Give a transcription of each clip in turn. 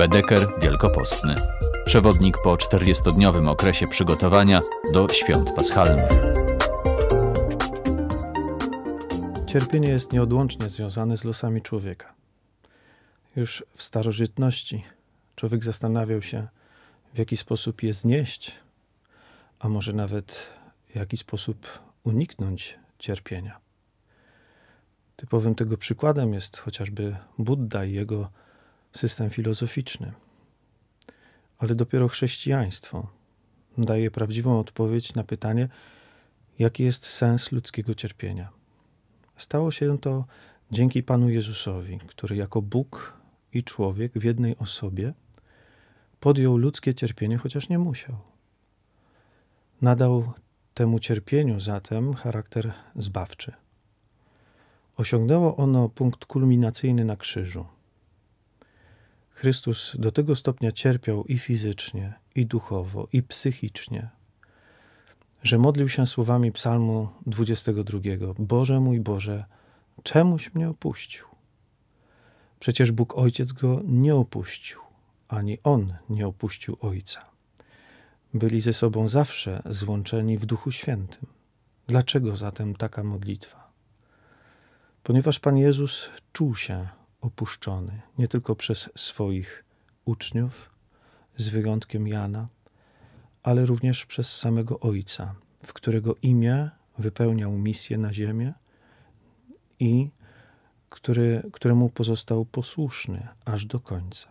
Bedeker Wielkopostny. Przewodnik po 40-dniowym okresie przygotowania do świąt paschalnych. Cierpienie jest nieodłącznie związane z losami człowieka. Już w starożytności człowiek zastanawiał się, w jaki sposób je znieść, a może nawet w jaki sposób uniknąć cierpienia. Typowym tego przykładem jest chociażby Buddha i jego system filozoficzny, ale dopiero chrześcijaństwo daje prawdziwą odpowiedź na pytanie, jaki jest sens ludzkiego cierpienia. Stało się to dzięki Panu Jezusowi, który jako Bóg i człowiek w jednej osobie podjął ludzkie cierpienie, chociaż nie musiał. Nadał temu cierpieniu zatem charakter zbawczy. Osiągnęło ono punkt kulminacyjny na krzyżu Chrystus do tego stopnia cierpiał i fizycznie, i duchowo, i psychicznie, że modlił się słowami Psalmu 22: Boże mój Boże, czemuś mnie opuścił? Przecież Bóg Ojciec go nie opuścił, ani on nie opuścił Ojca. Byli ze sobą zawsze złączeni w Duchu Świętym. Dlaczego zatem taka modlitwa? Ponieważ Pan Jezus czuł się opuszczony, nie tylko przez swoich uczniów, z wyjątkiem Jana, ale również przez samego Ojca, w którego imię wypełniał misję na ziemię i który, któremu pozostał posłuszny aż do końca.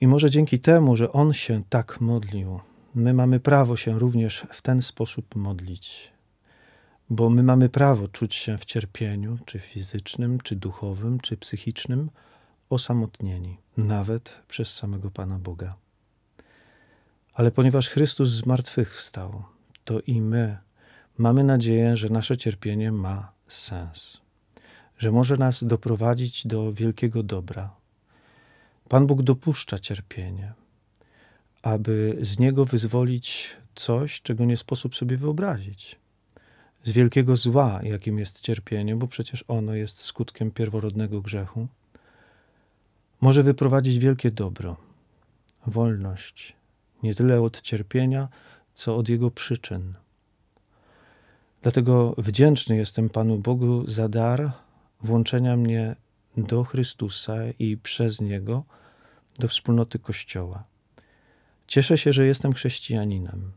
I może dzięki temu, że on się tak modlił, my mamy prawo się również w ten sposób modlić bo my mamy prawo czuć się w cierpieniu, czy fizycznym, czy duchowym, czy psychicznym, osamotnieni, nawet przez samego Pana Boga. Ale ponieważ Chrystus z martwych wstał, to i my mamy nadzieję, że nasze cierpienie ma sens, że może nas doprowadzić do wielkiego dobra. Pan Bóg dopuszcza cierpienie, aby z niego wyzwolić coś, czego nie sposób sobie wyobrazić z wielkiego zła, jakim jest cierpienie, bo przecież ono jest skutkiem pierworodnego grzechu, może wyprowadzić wielkie dobro, wolność, nie tyle od cierpienia, co od jego przyczyn. Dlatego wdzięczny jestem Panu Bogu za dar włączenia mnie do Chrystusa i przez Niego do wspólnoty Kościoła. Cieszę się, że jestem chrześcijaninem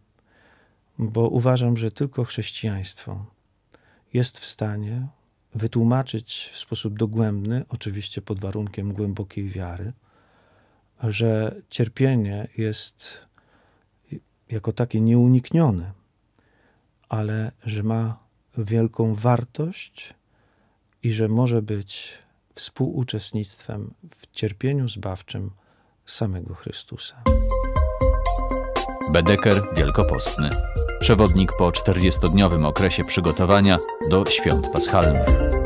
bo uważam, że tylko chrześcijaństwo jest w stanie wytłumaczyć w sposób dogłębny, oczywiście pod warunkiem głębokiej wiary, że cierpienie jest jako takie nieuniknione, ale że ma wielką wartość i że może być współuczestnictwem w cierpieniu zbawczym samego Chrystusa. Bedeker Wielkopostny. Przewodnik po 40-dniowym okresie przygotowania do świąt paschalnych.